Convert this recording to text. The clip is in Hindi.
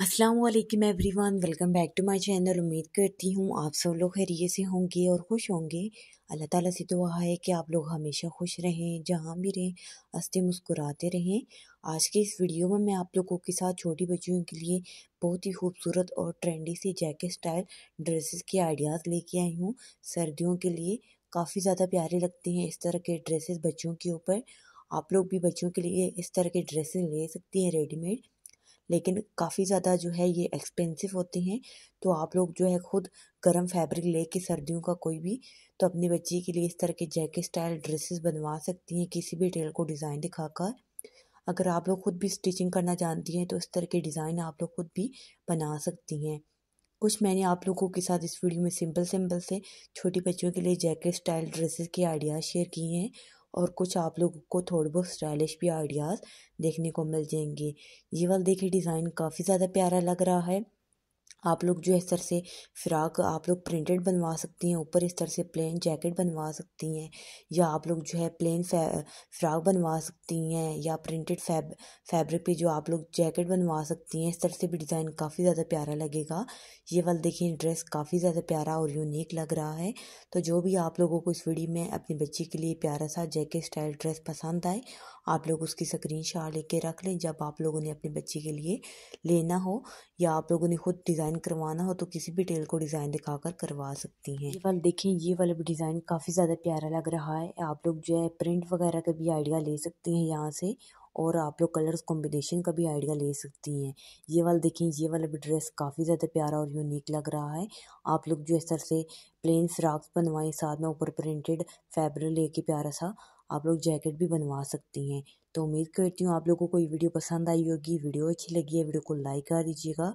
Aslam everyone welcome back to my channel उम्मीद करती हूँ आप सब लोग खैरिये से होंगे और खुश होंगे अल्लाह ताला से दुआ है कि आप लोग हमेशा खुश रहें जहाँ भी रहें हंसते मुस्कुराते रहें आज के इस वीडियो में मैं आप लोगों के साथ छोटी बच्चियों के लिए बहुत ही खूबसूरत और ट्रेंडी सी जैकेट स्टाइल ड्रेसेस के आइडियाज़ लेके आई हूँ सर्दियों के लिए काफ़ी ज़्यादा प्यारे लगते हैं इस तरह के ड्रेसेस बच्चों के ऊपर आप लोग भी बच्चों के लिए इस तरह के ड्रेसेस ले सकती हैं रेडीमेड लेकिन काफ़ी ज़्यादा जो है ये एक्सपेंसिव होते हैं तो आप लोग जो है खुद गर्म फैब्रिक लेके सर्दियों का कोई भी तो अपनी बच्ची के लिए इस तरह के जैकेट स्टाइल ड्रेसेस बनवा सकती हैं किसी भी टेल को डिज़ाइन दिखाकर अगर आप लोग खुद भी स्टिचिंग करना जानती हैं तो इस तरह के डिज़ाइन आप लोग खुद भी बना सकती हैं कुछ मैंने आप लोगों के साथ इस वीडियो में सिंपल सिंपल से छोटी बच्चियों के लिए जैकेट स्टाइल ड्रेसेस के आइडियाज़ शेयर किए हैं और कुछ आप लोगों को थोड़े बहुत स्टाइलिश भी आइडियाज़ देखने को मिल जाएंगे ये वाला देखिए डिज़ाइन काफ़ी ज़्यादा प्यारा लग रहा है आप लोग जो इस तरह से फ़्राक आप लोग प्रिंटेड बनवा सकती हैं ऊपर इस तरह से प्लेन जैकेट बनवा सकती हैं या आप लोग जो है प्लेन फ़्राक बनवा सकती हैं या प्रिंटेड फैब फैब्रिक पे जो आप लोग जैकेट बनवा सकती हैं इस तरह से भी डिज़ाइन काफ़ी ज़्यादा प्यारा लगेगा ये वाला देखिए ड्रेस काफ़ी ज़्यादा प्यारा और यूनिक लग रहा है तो जो भी आप लोगों को इस वीडियो में अपने बच्चे के लिए प्यारा सा जैकेट स्टाइल ड्रेस पसंद आए आप लोग उसकी स्क्रीन लेके रख लें जब आप लोगों ने अपने बच्चे के लिए लेना हो या आप लोगों ने खुद डिज़ाइन डिज़ाइन करवाना हो तो किसी भी टेल को डिज़ाइन दिखाकर करवा सकती हैं ये वाले देखें ये वाला भी डिज़ाइन काफ़ी ज़्यादा प्यारा लग रहा है आप लोग जो है प्रिंट वगैरह का भी आइडिया ले सकते हैं यहाँ से और आप लोग कलर्स कॉम्बिनेशन का भी आइडिया ले सकती हैं ये वाला देखें ये वाला भी ड्रेस काफ़ी ज़्यादा प्यारा और यूनिक लग रहा है आप लोग जो इस तरह से प्लेन फ्राक्स बनवाएं साथ में ऊपर प्रिंटेड फैब्रिक लेके प्यारा सा आप लोग जैकेट भी बनवा सकती हैं तो उम्मीद करती हूँ आप लोगों को ये वीडियो पसंद आई होगी वीडियो अच्छी लगी है वीडियो को लाइक कर दीजिएगा